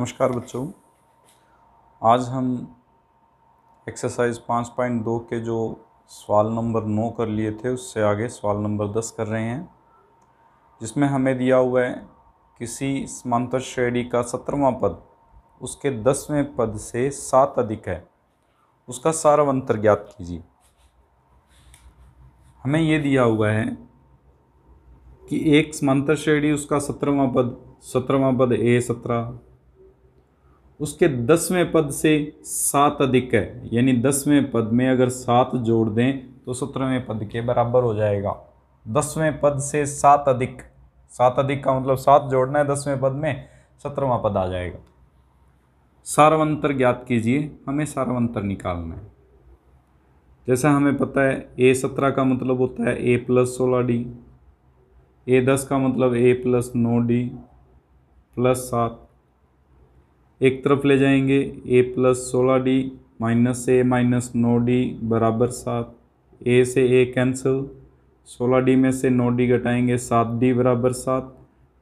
नमस्कार बच्चों आज हम एक्सरसाइज पाँच पॉइंट दो के जो सवाल नंबर नौ कर लिए थे उससे आगे सवाल नंबर दस कर रहे हैं जिसमें हमें दिया हुआ है किसी समांतर श्रेणी का सत्रहवा पद उसके दसवें पद से सात अधिक है उसका सारा अंतर ज्ञात कीजिए हमें ये दिया हुआ है कि एक समांतर श्रेणी उसका सत्रहवा पद सत्रहवा पद ए सत्रह उसके दसवें पद से सात अधिक है यानी दसवें पद में अगर सात जोड़ दें तो सत्रहवें पद के बराबर हो जाएगा दसवें पद से सात अधिक सात अधिक का मतलब सात जोड़ना है दसवें पद में सत्रहवा पद आ जाएगा सार्वंतर ज्ञात कीजिए हमें सार्वंतर निकालना है जैसा हमें पता है ए सत्रह का मतलब होता है ए प्लस सोलह डी ए दस का मतलब ए प्लस नौ डी प्लस सात एक तरफ ले जाएंगे ए प्लस सोलह डी माइनस ए माइनस नौ डी बराबर सात ए से ए कैंसिल सोलह डी में से नौ डी घटाएंगे सात डी बराबर सात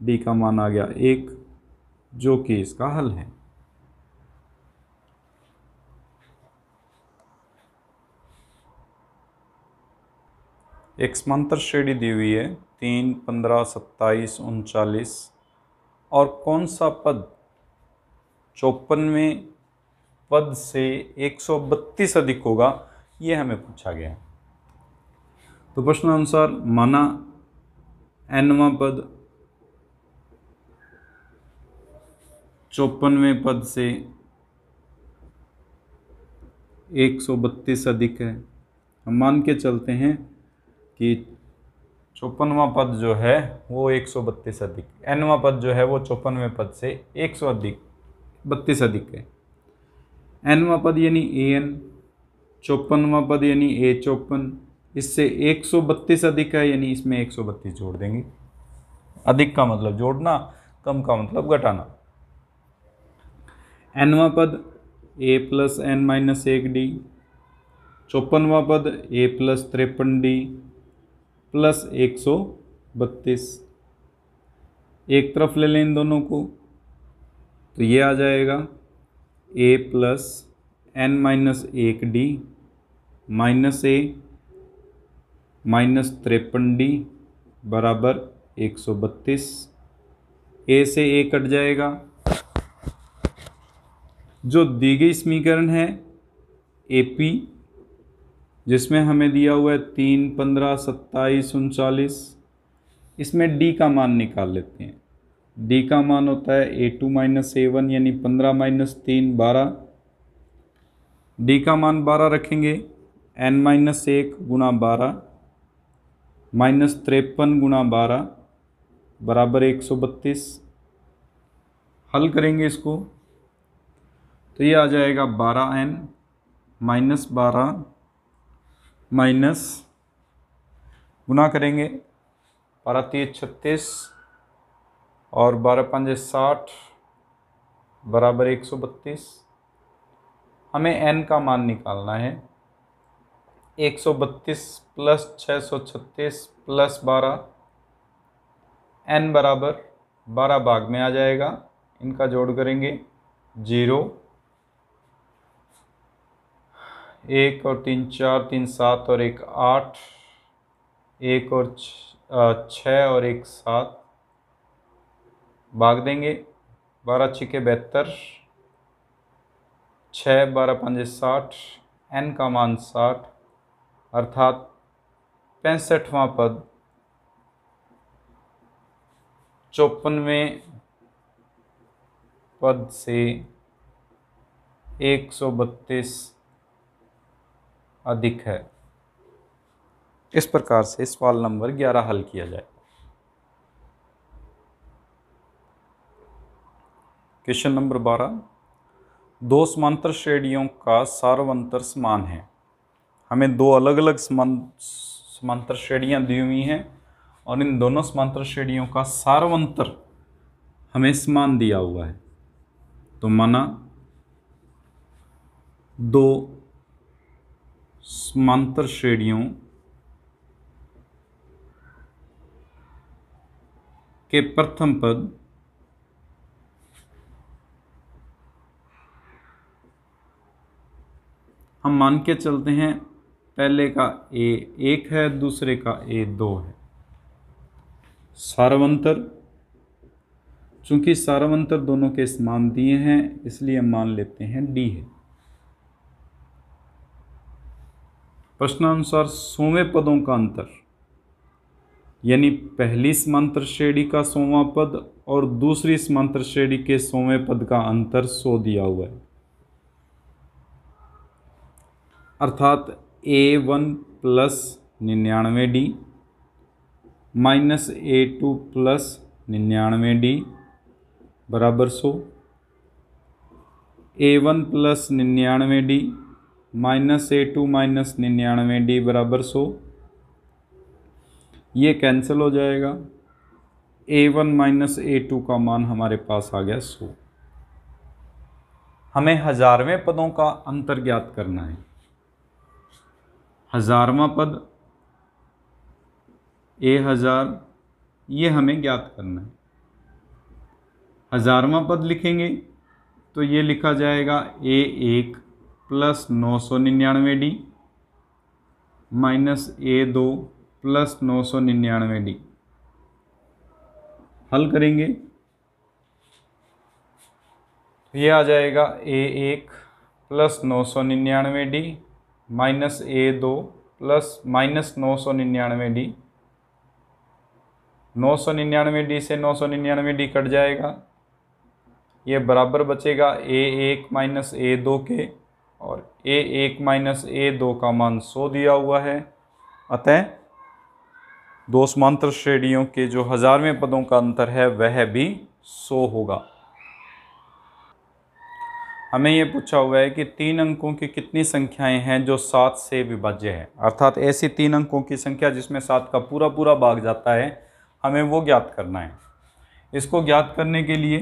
डी का मान आ गया एक जो कि इसका हल है एक समांतर श्रेणी दी हुई है तीन पंद्रह सत्ताईस उनचालीस और कौन सा पद चौपनवे पद से 132 अधिक होगा ये हमें पूछा गया तो प्रश्न अनुसार माना एनवा पद चौपनवे पद से 132 अधिक है हम मान के चलते हैं कि चौपनवा पद जो है वो 132 अधिक एनवा पद जो है वो चौपनवे पद से 100 अधिक बत्तीस अधिक है एनवा पद यानी ए एन चौपनवा पद यानी ए चौपन इससे एक सौ बत्तीस अधिक है यानी इसमें एक सौ बत्तीस जोड़ देंगे अधिक का मतलब जोड़ना कम का मतलब घटाना एनवा पद ए प्लस एन माइनस एक डी चौपनवा पद ए प्लस त्रेपन डी प्लस एक सौ बत्तीस एक तरफ ले लें इन दोनों को तो ये आ जाएगा ए प्लस एन माइनस एक डी माइनस ए माइनस तिरपन डी बराबर एक सौ बत्तीस ए से ए कट जाएगा जो दी गई समीकरण है ए पी जिसमें हमें दिया हुआ है तीन पंद्रह सत्ताईस उनचालीस इसमें डी का मान निकाल लेते हैं डी का मान होता है a two minus a one यानी पंद्रह माइनस तीन बारह डी का मान बारह रखेंगे एन माइनस एक गुणा बारह माइनस तिरपन गुणा बारह बराबर एक सौ बत्तीस हल करेंगे इसको तो ये आ जाएगा बारह एन माइनस बारह माइनस गुना करेंगे बारह तीस छत्तीस और बारह पाँच साठ बराबर एक सौ बत्तीस हमें एन का मान निकालना है एक सौ बत्तीस प्लस छः सौ छत्तीस प्लस बारह एन बराबर बारह भाग में आ जाएगा इनका जोड़ करेंगे जीरो एक और तीन चार तीन सात और एक आठ एक और छः और एक सात भाग देंगे बारह छिके बहत्तर छः बारह पंजे साठ एन का मान साठ अर्थात पैंसठवां पद चौपनवें पद से एक सौ बत्तीस अधिक है इस प्रकार से सवाल नंबर ग्यारह हल किया जाए क्वेश्चन नंबर बारह दो समांतर श्रेणियों का सार्वंतर समान है हमें दो अलग अलग समान समांतर श्रेणियाँ दी हुई हैं और इन दोनों समांतर श्रेणियों का सार्वंतर हमें समान दिया हुआ है तो माना दो समांतर श्रेणियों के प्रथम पद हम मान के चलते हैं पहले का ए एक है दूसरे का ए दो है सारवंतर चूंकि सारवंतर दोनों के समान दिए हैं इसलिए हम मान लेते हैं डी है प्रश्नानुसार सोवें पदों का अंतर यानी पहली समांतर श्रेणी का सोवा पद और दूसरी समांतर श्रेणी के सोवें पद का अंतर सो दिया हुआ है अर्थात ए वन प्लस निन्यानवे d minus a two plus निन्यानवे डी बराबर सौ ए वन प्लस निन्यानवे d minus a two minus निन्यानवे डी बराबर सौ ये कैंसिल हो जाएगा a one minus a two का मान हमारे पास आ गया सौ हमें हज़ारवें पदों का अंतर ज्ञात करना है हजारवा पद ए हजार ये हमें ज्ञात करना है हजारवा पद लिखेंगे तो ये लिखा जाएगा ए एक प्लस नौ सौ निन्यानवे डी माइनस ए दो प्लस नौ सौ निन्यानवे डी हल करेंगे तो ये आ जाएगा ए एक प्लस नौ सौ निन्यानवे डी माइनस ए दो प्लस माइनस नौ सौ निन्यानवे डी नौ सौ निन्यानवे डी से नौ सौ निन्यानवे डी कट जाएगा ये बराबर बचेगा ए एक माइनस ए दो के और ए एक माइनस ए दो का मान सौ दिया हुआ है अतः दो समांतर श्रेणियों के जो हज़ारवें पदों का अंतर है वह भी सौ होगा हमें ये पूछा हुआ है कि तीन अंकों की कितनी संख्याएं हैं जो सात से विभाज्य है अर्थात ऐसी तीन अंकों की संख्या जिसमें सात का पूरा पूरा भाग जाता है हमें वो ज्ञात करना है इसको ज्ञात करने के लिए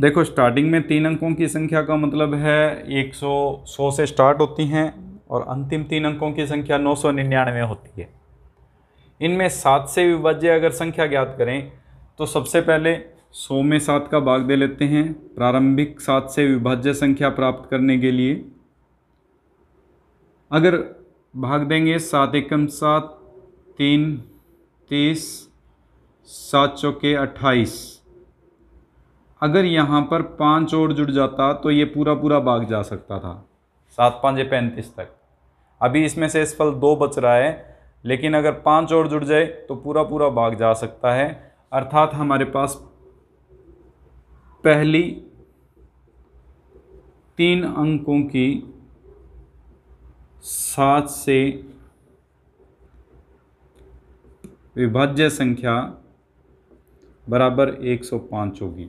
देखो स्टार्टिंग में तीन अंकों की संख्या का मतलब है एक सौ सौ से स्टार्ट होती हैं और अंतिम तीन अंकों की संख्या नौ सौ निन्यानवे होती है इनमें सात से विभाज्य अगर संख्या ज्ञात करें तो सबसे पहले सौ में सात का भाग दे लेते हैं प्रारंभिक सात से विभाज्य संख्या प्राप्त करने के लिए अगर भाग देंगे सात एकम सात तीन तीस सात चौके अट्ठाईस अगर यहाँ पर पाँच और जुड़ जाता तो ये पूरा पूरा भाग जा सकता था सात पाँच पैंतीस तक अभी इसमें से इस फल दो बच रहा है लेकिन अगर पाँच और जुड़ जाए तो पूरा पूरा भाग जा सकता है अर्थात हमारे पास पहली तीन अंकों की सात से विभाज्य संख्या बराबर 105 होगी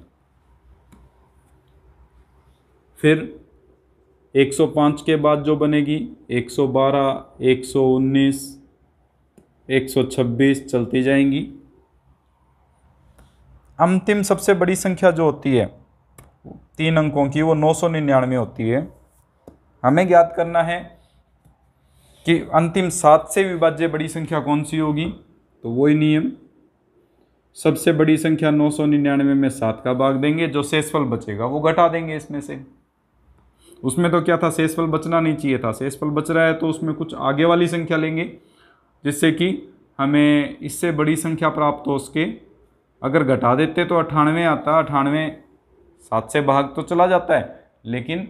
फिर 105 के बाद जो बनेगी 112, 119, 126 चलती जाएंगी अंतिम सबसे बड़ी संख्या जो होती है तीन अंकों की वो नौ सौ निन्यानवे होती है हमें ज्ञात करना है कि अंतिम सात से विभाज्य बड़ी संख्या कौन सी होगी तो वही नियम सबसे बड़ी संख्या नौ सौ निन्यानवे में सात का भाग देंगे जो शेषफल बचेगा वो घटा देंगे इसमें से उसमें तो क्या था शेषफल बचना नहीं चाहिए था शेषफल बच रहा है तो उसमें कुछ आगे वाली संख्या लेंगे जिससे कि हमें इससे बड़ी संख्या प्राप्त हो उसके अगर घटा देते तो अठानवे आता अठानवे सात से भाग तो चला जाता है लेकिन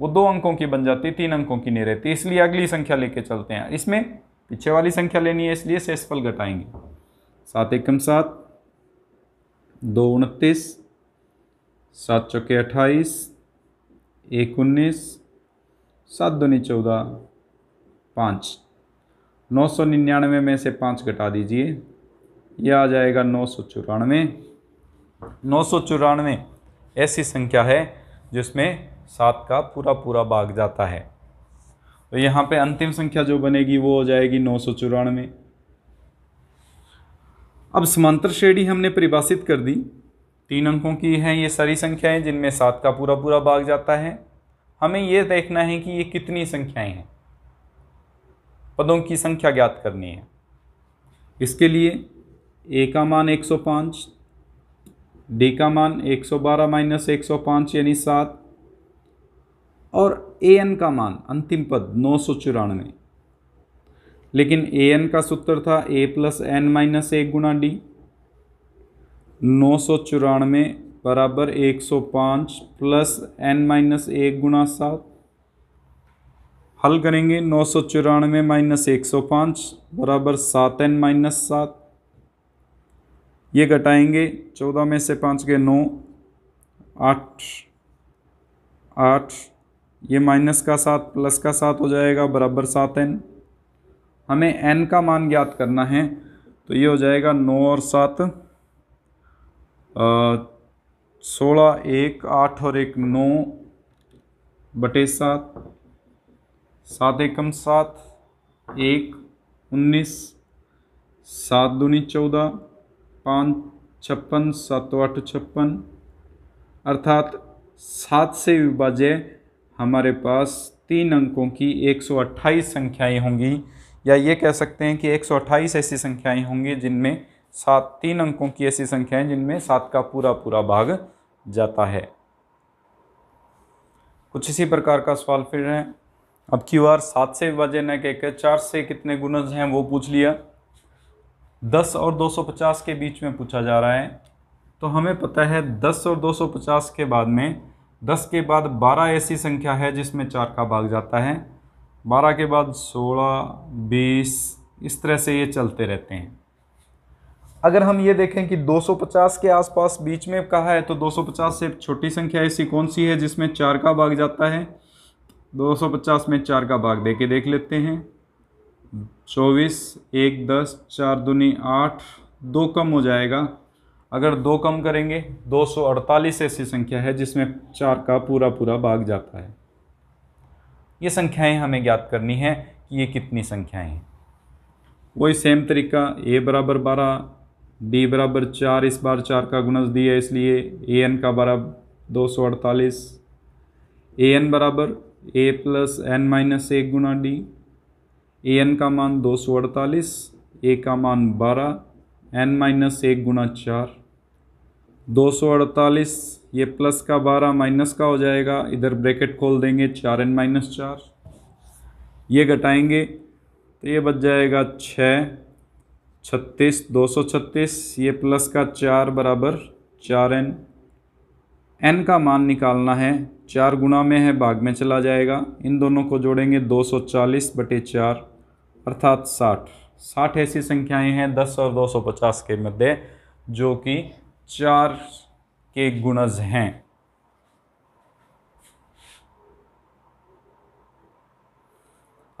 वो दो अंकों की बन जाती तीन अंकों की नहीं रहती इसलिए अगली संख्या लेके चलते हैं इसमें पीछे वाली संख्या लेनी है इसलिए सेसफल घटाएंगे सात एकम सात दो उनतीस सात चौके अट्ठाईस एक उन्नीस सात दूनी चौदह पाँच नौ सौ निन्यानवे में से पाँच घटा दीजिए यह आ जाएगा नौ सौ चौरानवे नौ सौ चौरानवे ऐसी संख्या है जिसमें सात का पूरा पूरा भाग जाता है तो यहाँ पे अंतिम संख्या जो बनेगी वो हो जाएगी नौ सौ चौरानवे अब समांतर श्रेणी हमने परिभाषित कर दी तीन अंकों की हैं ये सारी संख्याएं जिनमें सात का पूरा पूरा भाग जाता है हमें ये देखना है कि ये कितनी संख्याएं हैं पदों की संख्या ज्ञात करनी है इसके लिए ए का मान 105 डी का मान 112 सौ बारह माइनस एक यानी सात और ए एन का मान अंतिम पद नौ सौ चौरानवे लेकिन ए एन का सूत्र था ए प्लस एन माइनस एक गुणा डी नौ सौ चौरानवे बराबर एक सौ पाँच प्लस एन माइनस एक गुणा सात हल करेंगे नौ सौ चौरानवे माइनस एक सौ पाँच बराबर सात एन माइनस सात ये घटाएंगे चौदह में से पाँच के नौ आठ आठ ये माइनस का सात प्लस का सात हो जाएगा बराबर सात एन हमें एन का मान ज्ञात करना है तो ये हो जाएगा नौ और सात सोलह एक आठ और एक नौ बटे सात सात एकम सात एक उन्नीस सात दूनी चौदह पाँच छप्पन सात आठ छप्पन अर्थात सात से विभाजे हमारे पास तीन अंकों की 128 संख्याएं होंगी या ये कह सकते हैं कि 128 ऐसी संख्याएं होंगी जिनमें सात तीन अंकों की ऐसी संख्याएं जिनमें सात का पूरा पूरा भाग जाता है कुछ इसी प्रकार का सवाल फिर है अब की आर सात से विभाजन है कहकर चार से कितने गुणज हैं वो पूछ लिया 10 और 250 के बीच में पूछा जा रहा है तो हमें पता है 10 और 250 के बाद में 10 के बाद 12 ऐसी संख्या है जिसमें चार का भाग जाता है 12 के बाद 16, 20 इस तरह से ये चलते रहते हैं अगर हम ये देखें कि 250 के आसपास बीच में कहा है तो 250 से छोटी संख्या ऐसी कौन सी है जिसमें चार का भाग जाता है 250 में चार का भाग दे के देख लेते हैं चौबीस एक दस चार दूनी आठ दो कम हो जाएगा अगर दो कम करेंगे 248 ऐसी संख्या है जिसमें चार का पूरा पूरा भाग जाता है ये संख्याएं हमें ज्ञात करनी है कि ये कितनी संख्याएं हैं वही सेम तरीका ए बराबर बारह डी बराबर चार इस बार चार का गुणज दिया इसलिए ए एन का बराबर दो सौ अड़तालीस ए एन बराबर ए प्लस एन माइनस एक गुना डी ए एन का मान दो सौ अड़तालीस ए का मान बारह एन माइनस एक गुना चार दो सौ अड़तालीस ये प्लस का बारह माइनस का हो जाएगा इधर ब्रैकेट खोल देंगे चार एन माइनस चार ये घटाएंगे तो ये बच जाएगा छः छत्तीस दो सौ छत्तीस ये प्लस का चार बराबर चार एन एन का मान निकालना है चार गुना में है भाग में चला जाएगा इन दोनों को जोड़ेंगे दो सौ चालीस बटे चार अर्थात साठ साठ ऐसी संख्याएं हैं दस और दो सौ पचास के मध्य जो कि चार के गुणज हैं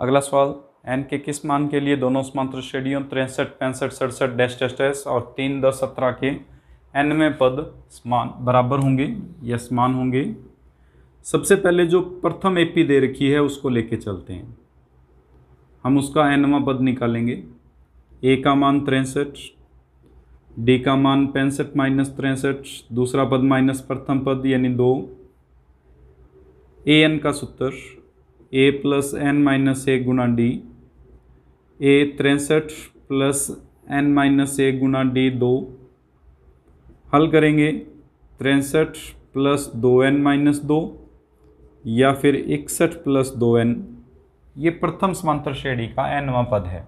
अगला सवाल एन के किस मान के लिए दोनों समांतर श्रेणियों तिरसठ पैंसठ सड़सठ डैश डैश डैश और तीन दस सत्रह के एन में पद समान बराबर होंगे या समान होंगे सबसे पहले जो प्रथम एपी दे रखी है उसको लेके चलते हैं हम उसका एनवा पद निकालेंगे ए का मान तिरसठ डी का मान पैंसठ माइनस तिरसठ दूसरा पद माइनस प्रथम पद यानी दो ए एन का सूत्र ए प्लस एन माइनस एक गुना डी ए तिरसठ प्लस एन माइनस एक गुना डी दो हल करेंगे तिरसठ प्लस दो एन माइनस दो या फिर इकसठ प्लस दो एन ये प्रथम समांतर श्रेणी का एनवा पद है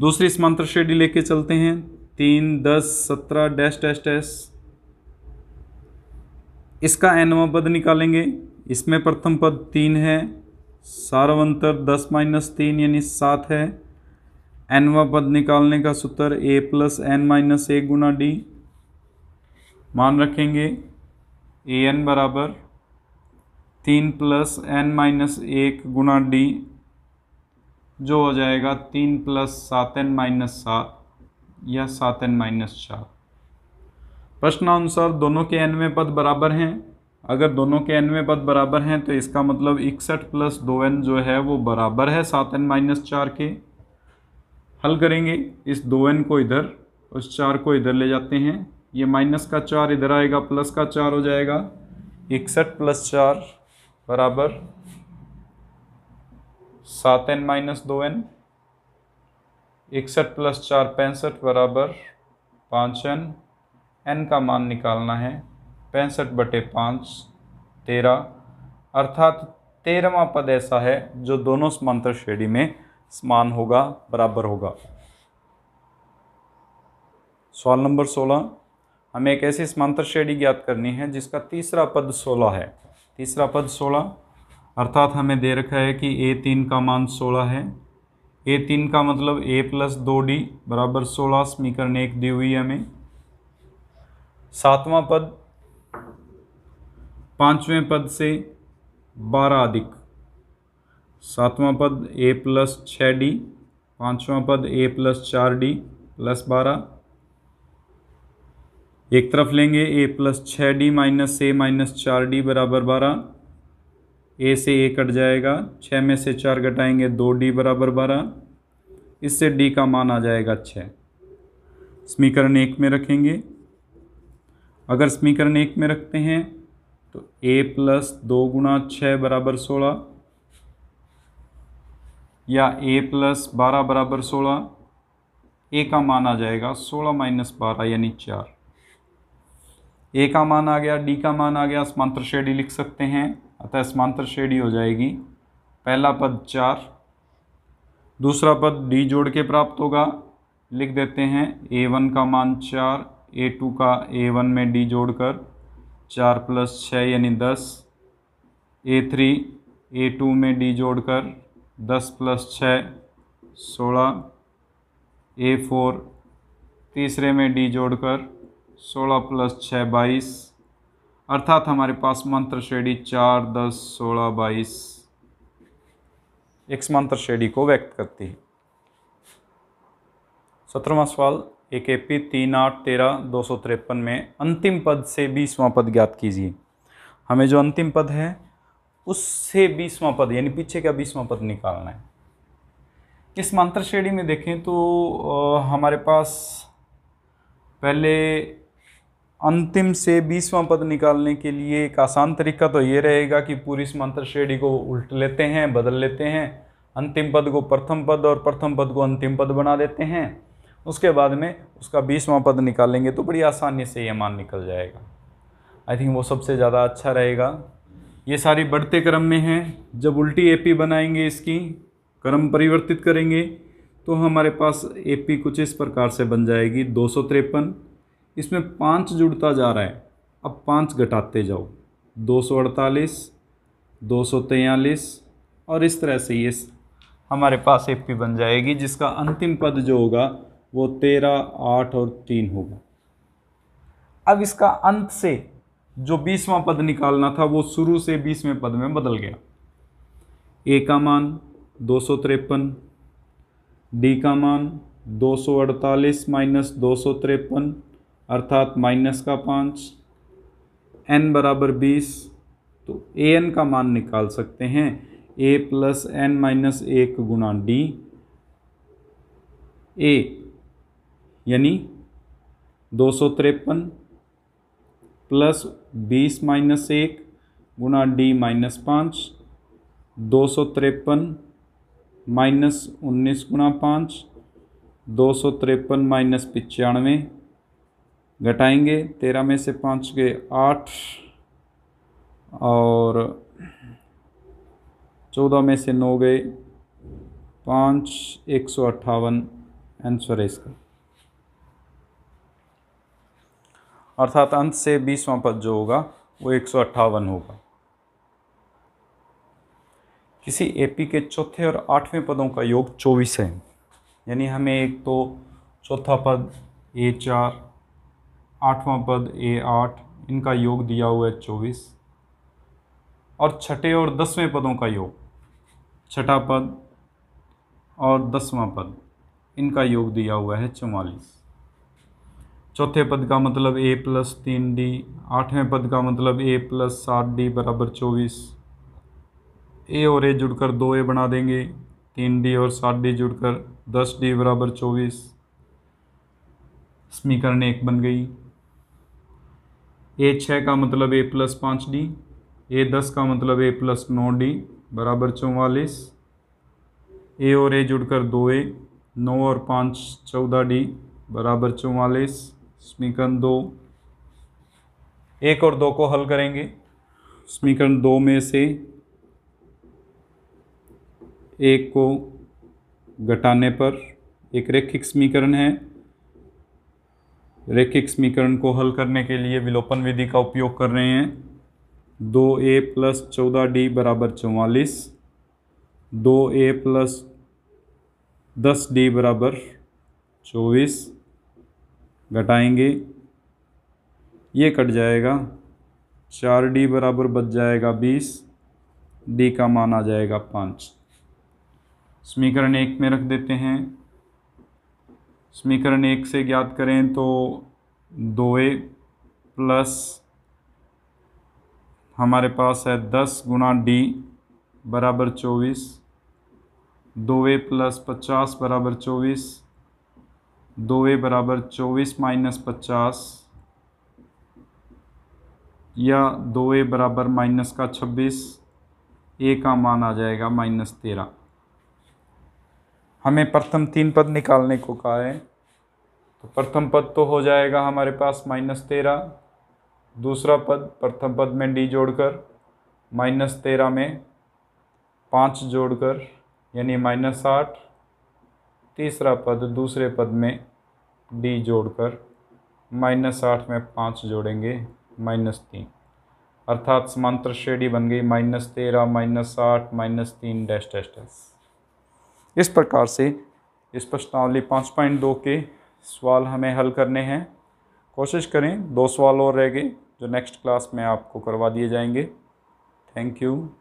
दूसरी समांतर श्रेणी लेके चलते हैं तीन दस सत्रह डैश डैश डैश इसका एनवा पद निकालेंगे इसमें प्रथम पद तीन है सार्वंतर दस माइनस तीन यानी सात है एनवा पद निकालने का सूत्र a plus n minus a गुना डी मान रखेंगे ए एन बराबर तीन प्लस एन माइनस एक गुना डी जो हो जाएगा तीन प्लस सात एन माइनस सात या सात एन माइनस चार प्रश्नानुसार दोनों के एनवे पद बराबर हैं अगर दोनों के एनवे पद बराबर हैं तो इसका मतलब इकसठ प्लस दो एन जो है वो बराबर है सात एन माइनस चार के हल करेंगे इस दो एन को इधर उस चार को इधर ले जाते हैं ये माइनस का चार इधर आएगा प्लस का चार हो जाएगा इकसठ प्लस चार बराबर सात एन माइनस दो एन इकसठ प्लस चार पैंसठ बराबर पाँच एन एन का मान निकालना है पैंसठ बटे पाँच तेरह अर्थात तेरहवा पद ऐसा है जो दोनों समांतर श्रेणी में समान होगा बराबर होगा सवाल नंबर सोलह हमें एक ऐसी समांतर श्रेणी ज्ञात करनी है जिसका तीसरा पद सोलह है तीसरा पद सोलह अर्थात हमें दे रखा है कि ए तीन का मान सोलह है ए तीन का मतलब ए प्लस दो डी बराबर सोलह समीकरण एक दी हुई है हमें सातवां पद पांचवें पद से बारह अधिक सातवां पद ए प्लस छः डी पाँचवा पद ए प्लस चार डी प्लस बारह एक तरफ लेंगे ए प्लस छः डी माइनस ए माइनस चार डी बराबर बारह ए से ए कट जाएगा छः में से चार घटाएंगे दो डी बराबर बारह इससे डी का मान आ जाएगा छः समीकरण एक में रखेंगे अगर समीकरण एक में रखते हैं तो ए प्लस दो गुणा छः बराबर सोलह या ए प्लस बारह बराबर सोलह ए का मान आ जाएगा सोलह माइनस बारह यानी चार ए का मान आ गया डी का मान आ गया समांतर श्रेणी लिख सकते हैं अतः समांतर श्रेणी हो जाएगी पहला पद चार दूसरा पद डी जोड़ के प्राप्त होगा लिख देते हैं ए वन का मान चार ए टू का ए वन में डी जोड़कर चार प्लस छः यानी दस ए थ्री ए टू में डी जोड़कर दस प्लस छः सोलह ए फोर तीसरे में डी जोड़कर सोलह प्लस छः बाईस अर्थात हमारे पास मंत्र श्रेणी चार दस सोलह बाईस एक मंत्र श्रेणी को व्यक्त करती है सत्रहवा सवाल एक ए पी तीन आठ तेरह दो सौ तिरपन में अंतिम पद से बीसवां पद ज्ञात कीजिए हमें जो अंतिम पद है उससे बीसवां पद यानी पीछे का बीसवां पद निकालना है इस मंत्र श्रेणी में देखें तो आ, हमारे पास पहले अंतिम से बीसवां पद निकालने के लिए एक आसान तरीका तो ये रहेगा कि पूरी समांतर श्रेणी को उल्ट लेते हैं बदल लेते हैं अंतिम पद को प्रथम पद और प्रथम पद को अंतिम पद बना देते हैं उसके बाद में उसका बीसवां पद निकालेंगे तो बड़ी आसानी से ये मान निकल जाएगा आई थिंक वो सबसे ज़्यादा अच्छा रहेगा ये सारी बढ़ते क्रम में हैं जब उल्टी एपी बनाएंगे इसकी क्रम परिवर्तित करेंगे तो हमारे पास एपी कुछ इस प्रकार से बन जाएगी दो सौ तिरपन इसमें पाँच जुड़ता जा रहा है अब पाँच घटाते जाओ दो सौ अड़तालीस दो सौ तैंतालीस और इस तरह से ये हमारे पास ए पी बन जाएगी जिसका अंतिम पद जो होगा वो तेरह आठ और तीन होगा अब इसका अंत से जो बीसवां पद निकालना था वो शुरू से बीसवें पद में बदल गया ए का मान दो सौ तिरपन डी का मान दो सौ अड़तालीस माइनस दो सौ तिरपन अर्थात माइनस का पाँच एन बराबर बीस तो ए एन का मान निकाल सकते हैं ए प्लस एन माइनस एक गुना डी ए यानी दो सौ तिरपन प्लस बीस माइनस एक गुना डी माइनस पाँच दो सौ तिरपन माइनस उन्नीस गुना पाँच दो सौ तिरपन माइनस पचानवे घटाएंगे तेरह में से पाँच के आठ और चौदह में से नौ गए पाँच एक सौ अट्ठावन आंसर है इसका अर्थात अंत से बीसवां पद जो होगा वो एक सौ अट्ठावन होगा किसी एपी के चौथे और आठवें पदों का योग चौबीस है यानी हमें एक तो चौथा पद ए चार आठवां पद ए आठ इनका योग दिया हुआ है चौबीस और छठे और दसवें पदों का योग छठा पद और दसवां पद इनका योग दिया हुआ है चौवालीस चौथे पद का मतलब ए प्लस तीन डी आठवें पद का मतलब ए प्लस सात डी बराबर चौबीस ए और ए जुड़कर दो ए बना देंगे तीन डी और सात डी जुड़कर दस डी बराबर चौबीस समीकरण एक बन गई ए छः का मतलब ए प्लस पाँच डी ए दस का मतलब ए प्लस नौ डी बराबर चौवालीस ए और ए जुड़कर दो ए नौ और पाँच चौदह डी बराबर चौवालीस समीकरण दो एक और दो को हल करेंगे समीकरण दो में से एक को घटाने पर एक रेखिक समीकरण है रेखिक समीकरण को हल करने के लिए विलोपन विधि का उपयोग कर रहे हैं दो ए प्लस चौदह डी बराबर चौवालीस दो ए प्लस दस डी बराबर चौबीस घटाएंगे ये कट जाएगा चार डी बराबर बच जाएगा बीस डी का मान आ जाएगा पाँच समीकरण एक में रख देते हैं समीकरण एक से ज्ञात करें तो दो ए प्लस हमारे पास है दस गुना डी बराबर चौबीस दो ए प्लस पचास बराबर चौबीस दो ए बराबर चौबीस माइनस पचास या दो ए बराबर माइनस का छब्बीस ए का मान आ जाएगा माइनस तेरह हमें प्रथम तीन पद निकालने को कहा है तो प्रथम पद तो हो जाएगा हमारे पास माइनस तेरह दूसरा पद प्रथम पद में डी जोड़कर माइनस तेरह में पाँच जोड़कर यानी माइनस आठ तीसरा पद दूसरे पद में डी जोड़कर माइनस आठ में पाँच जोड़ेंगे माइनस तीन अर्थात समांतर श्रेणी बन गई माइनस तेरह माइनस आठ माइनस तीन डैश डैश डैश इस प्रकार से इस प्रश्नावली पाँच पॉइंट दो के सवाल हमें हल करने हैं कोशिश करें दो सवाल और रह गए जो नेक्स्ट क्लास में आपको करवा दिए जाएंगे थैंक यू